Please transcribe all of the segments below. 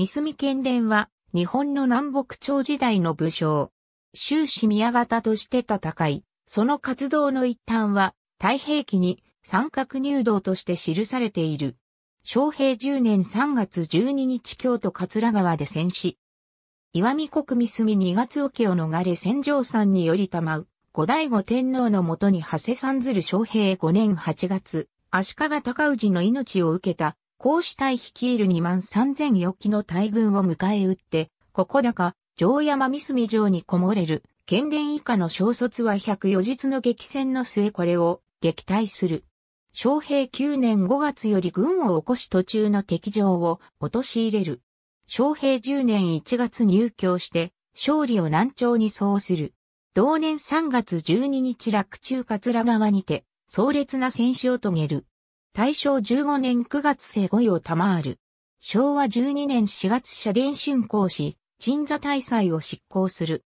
三隅県連は、日本の南北朝時代の武将、終始宮方として戦い、その活動の一端は、太平記に三角入道として記されている。昭平10年3月12日京都桂川で戦死。岩見国三隅2月沖を逃れ戦場山によりたまう、後醍醐天皇のもとに長谷さんずる昭平5年8月、足利尊氏の命を受けた孔子隊率いる2万3000余機の大軍を迎え撃って、ここだか、城山三隅城にこもれる、県連以下の小卒は104日の激戦の末これを撃退する。昌平9年5月より軍を起こし途中の敵情を落とし入れる。昌平10年1月入京して、勝利を南朝にそうする。同年3月12日落中桂川にて、壮烈な戦死を遂げる。大正15年9月生位を賜る。昭和12年4月社殿竣工し、鎮座大祭を執行する。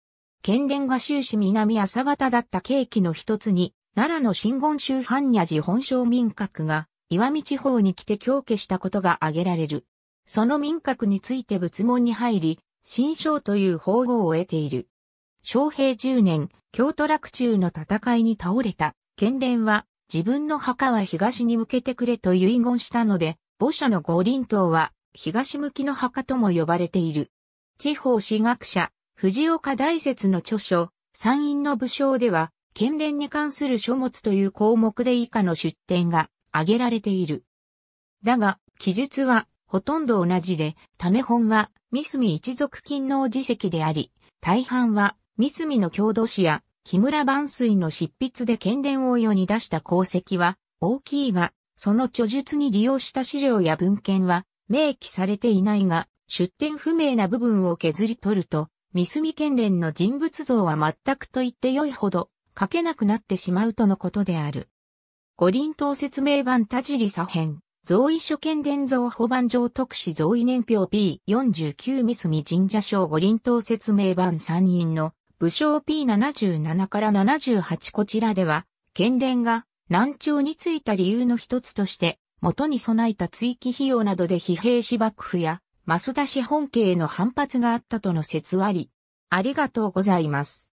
県連が終始南朝方だった契機の一つに、奈良の新言宗般若寺本省民閣が、岩見地方に来て強化したことが挙げられる。その民閣について仏門に入り、新章という法号を得ている。昭平10年、京都落中の戦いに倒れた、県連は自分の墓は東に向けてくれと遺言したので、墓所の五輪塔は東向きの墓とも呼ばれている。地方史学者、藤岡大説の著書、山陰の武将では、県連に関する書物という項目で以下の出典が挙げられている。だが、記述はほとんど同じで、種本は三隅一族勤王辞席であり、大半は三隅の郷土史や木村万水の執筆で剣伝を世に出した功績は大きいが、その著述に利用した資料や文献は明記されていないが、出典不明な部分を削り取ると、三隅県連の人物像は全くと言って良いほど書けなくなってしまうとのことである。五輪島説明版田尻左編、贈意書見伝蔵保番上特使贈意年表 B49 三隅神社省五輪島説明版三院の武将 P77 から78こちらでは、県連が難聴についた理由の一つとして、元に備えた追記費用などで疲弊し幕府や、増田氏本家への反発があったとの説あり。ありがとうございます。